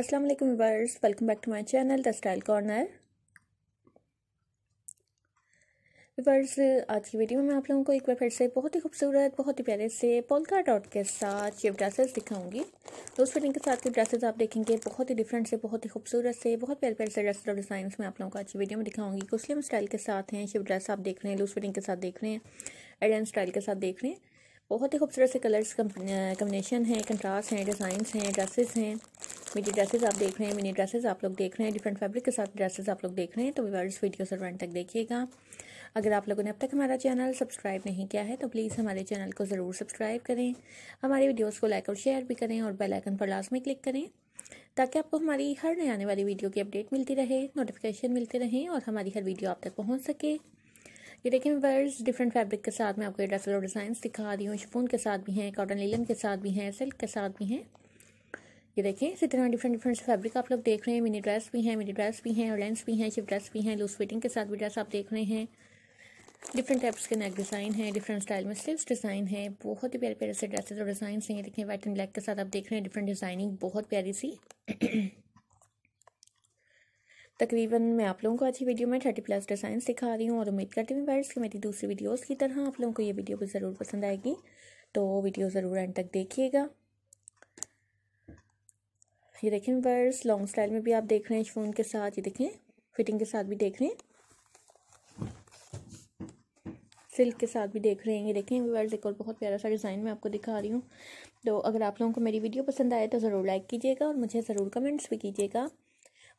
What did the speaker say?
अस्सलाम वालेकुम welcome back to my channel the style corner viewers आज की वीडियो में मैं आप लोगों को एक बार फिर से बहुत ही खूबसूरत बहुत ही प्यारे से पोलका डॉट के साथ ये ड्रेसेस दिखाऊंगी तो उस फिटिंग के साथ के ड्रेसेस आप देखेंगे बहुत ही डिफरेंट से बहुत ही खूबसूरत से बहुत प्यारे प्यारे से ड्रेसेस और डिज़ाइन में आप लोगों को आज की वीडियो में दिखाऊंगी कुसलिम स्टाइल के साथ हैं शिव ड्रेस आप देख रहे हैं लूज फिटिंग के साथ देख रहे हैं एडन स्टाइल के साथ देख रहे हैं बहुत ही खूबसूरत से कलर्स कम्बिनेशन हैं कंट्रास्ट हैं डिज़ाइंस हैं ड्रेसेस हैं मेरी ड्रेसेस आप देख रहे हैं मिनी ड्रेसेस आप लोग देख रहे हैं डिफरेंट फैब्रिक के साथ ड्रेसेस आप लोग देख रहे हैं तो इस वीडियो सर्वेंट तक देखिएगा अगर आप लोगों ने अब तक हमारा चैनल सब्सक्राइब नहीं किया है तो प्लीज़ हमारे चैनल को ज़रूर सब्सक्राइब करें हमारे वीडियोज़ को लाइक और शेयर भी करें और बेलाइकन पर लास्ट में क्लिक करें ताकि आपको हमारी हर नए आने वाली वीडियो की अपडेट मिलती रहे नोटिफिकेशन मिलते रहें और हमारी हर वीडियो आप तक पहुँच सके ये देखें वर्स डिफरेंट फैब्रिक के साथ में आपको ये और डिज़ाइन दिखा रही हूँ शिफोन के साथ भी हैं कॉटन लीलन के साथ भी हैं सिल्क के साथ भी हैं ये देखें इसी तरह डिफरेंट डिफरेंट फैब्रिक आप लोग देख रहे हैं मिनी ड्रेस भी हैं मिनी ड्रेस भी हैं लेंस भी हैं शिफ ड्रेस भी हैं लूज फिटिंग के साथ भी ड्रेस आप देख रहे हैं डिफरेंट टाइप्स के नेक डिज़ाइन है डिफरेंट स्टाइल में स्लीव्स डिज़ाइन है बहुत ही प्यारे प्यारे से ड्रेसेस और डिज़ाइन हैं ये देखें वाइट एंड ब्लैक के साथ आप देख रहे हैं डिफरेंट डिज़ाइनिंग बहुत प्यारी सी तकरीबन मैं आप लोगों को आज की वीडियो में थर्टी प्लस डिज़ाइन सिखा रही हूँ और उम्मीद करती हूँ वर्ड्स कि मेरी दूसरी वीडियोस की तरह आप लोगों को ये वीडियो भी ज़रूर पसंद आएगी तो वीडियो ज़रूर एंड तक देखिएगा ये देखें वर्ड्स लॉन्ग स्टाइल में भी आप देख रहे हैं फोन के साथ ये देखें फिटिंग के साथ भी देख रहे हैं सिल्क के साथ भी देख रहे हैं ये देखें वर्ड्स एक और बहुत प्यारा सा डिज़ाइन मैं आपको दिखा रही हूँ तो अगर आप लोगों को मेरी वीडियो पसंद आए तो ज़रूर लाइक कीजिएगा और मुझे ज़रूर कमेंट्स भी कीजिएगा